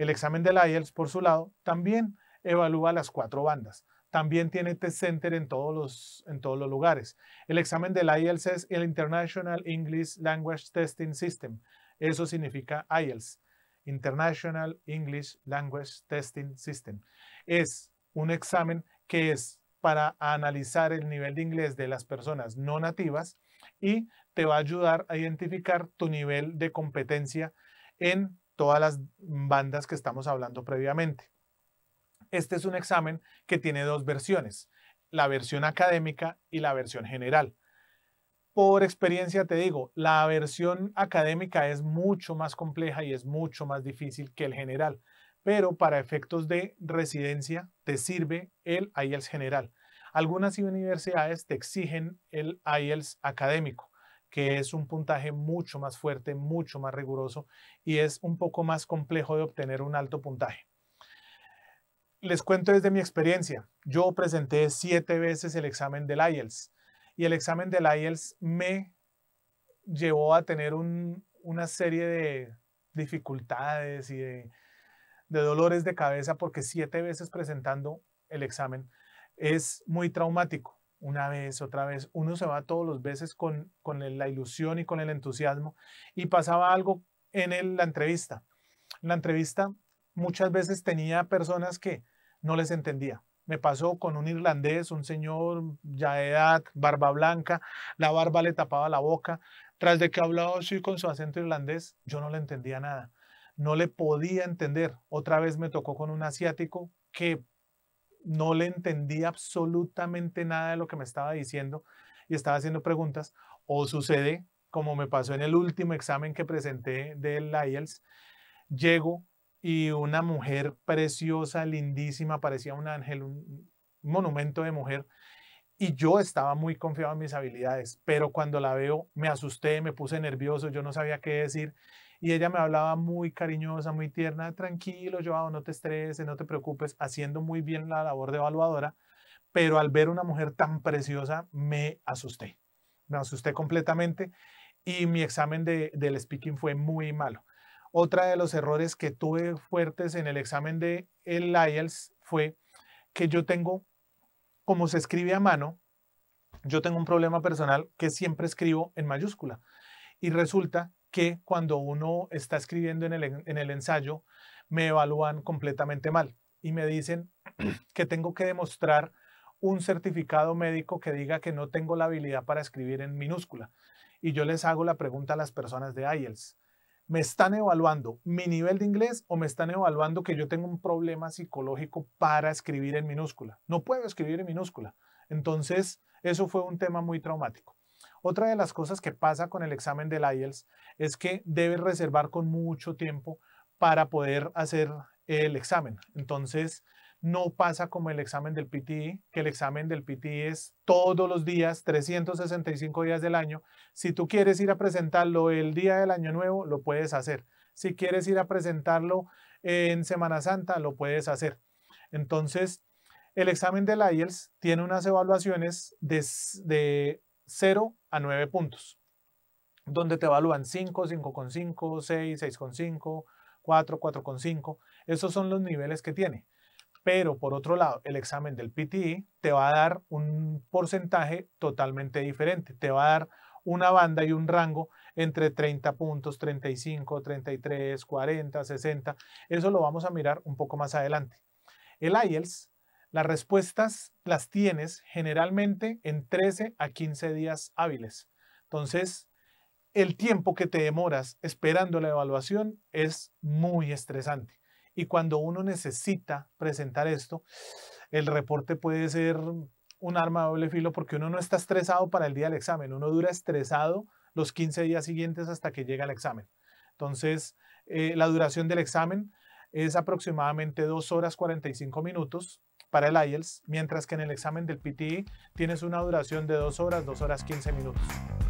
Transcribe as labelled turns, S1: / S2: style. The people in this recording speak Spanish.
S1: El examen del e IELTS, por su lado, también evalúa las cuatro bandas. También tiene test center en todos los, en todos los lugares. El examen del e IELTS es el International English Language Testing System. Eso significa IELTS, International English Language Testing System. Es un examen que es para analizar el nivel de inglés de las personas no nativas y te va a ayudar a identificar tu nivel de competencia en todas las bandas que estamos hablando previamente. Este es un examen que tiene dos versiones, la versión académica y la versión general. Por experiencia te digo, la versión académica es mucho más compleja y es mucho más difícil que el general, pero para efectos de residencia te sirve el IELTS general. Algunas universidades te exigen el IELTS académico que es un puntaje mucho más fuerte, mucho más riguroso y es un poco más complejo de obtener un alto puntaje. Les cuento desde mi experiencia. Yo presenté siete veces el examen del IELTS y el examen del IELTS me llevó a tener una serie de dificultades y de dolores de cabeza porque siete veces presentando el examen es muy traumático una vez, otra vez. Uno se va todos los veces con, con la ilusión y con el entusiasmo. Y pasaba algo en la entrevista. En la entrevista muchas veces tenía personas que no les entendía. Me pasó con un irlandés, un señor ya de edad, barba blanca, la barba le tapaba la boca. Tras de que hablaba así con su acento irlandés, yo no le entendía nada. No le podía entender. Otra vez me tocó con un asiático que no le entendí absolutamente nada de lo que me estaba diciendo y estaba haciendo preguntas, o sucede como me pasó en el último examen que presenté del IELTS, llego y una mujer preciosa, lindísima, parecía un ángel, un monumento de mujer, y yo estaba muy confiado en mis habilidades, pero cuando la veo me asusté, me puse nervioso, yo no sabía qué decir y ella me hablaba muy cariñosa, muy tierna, tranquilo, Joao, no te estreses, no te preocupes, haciendo muy bien la labor de evaluadora, pero al ver una mujer tan preciosa me asusté, me asusté completamente y mi examen de, del speaking fue muy malo. Otra de los errores que tuve fuertes en el examen de el IELTS fue que yo tengo como se escribe a mano, yo tengo un problema personal que siempre escribo en mayúscula. Y resulta que cuando uno está escribiendo en el, ensayo, me evalúan completamente mal y me dicen que tengo que demostrar un certificado médico que diga que no tengo la habilidad para escribir en minúscula. Y yo les hago la pregunta a las personas de IELTS. ¿Me están evaluando mi nivel de inglés o me están evaluando que yo tengo un problema psicológico para escribir en minúscula? No puedo escribir en minúscula. Entonces, eso fue un tema muy traumático. Otra de las cosas que pasa con el examen del IELTS es que debes reservar con mucho tiempo para poder hacer el examen. Entonces, no pasa como el examen del PTI, e, que el examen del PTI e es todos los días, 365 días del año. Si tú quieres ir a presentarlo el día del año nuevo, lo puedes hacer. Si quieres ir a presentarlo en Semana Santa, lo puedes hacer. Entonces, el examen del e IELTS tiene unas evaluaciones de, de 0 a 9 puntos, donde te evalúan 5, 5,5, 6, 6,5, 4, 4,5. Esos son los niveles que tiene. Pero por otro lado, el examen del PTE te va a dar un porcentaje totalmente diferente. Te va a dar una banda y un rango entre 30 puntos, 35, 33, 40, 60. Eso lo vamos a mirar un poco más adelante. El IELTS, las respuestas las tienes generalmente en 13 a 15 días hábiles. Entonces, el tiempo que te demoras esperando la evaluación es muy estresante. Y cuando uno necesita presentar esto, el reporte puede ser un arma de doble filo porque uno no está estresado para el día del examen, uno dura estresado los 15 días siguientes hasta que llega el examen. Entonces, eh, la duración del examen es aproximadamente 2 horas 45 minutos para el IELTS, mientras que en el examen del PTE tienes una duración de 2 horas, 2 horas 15 minutos.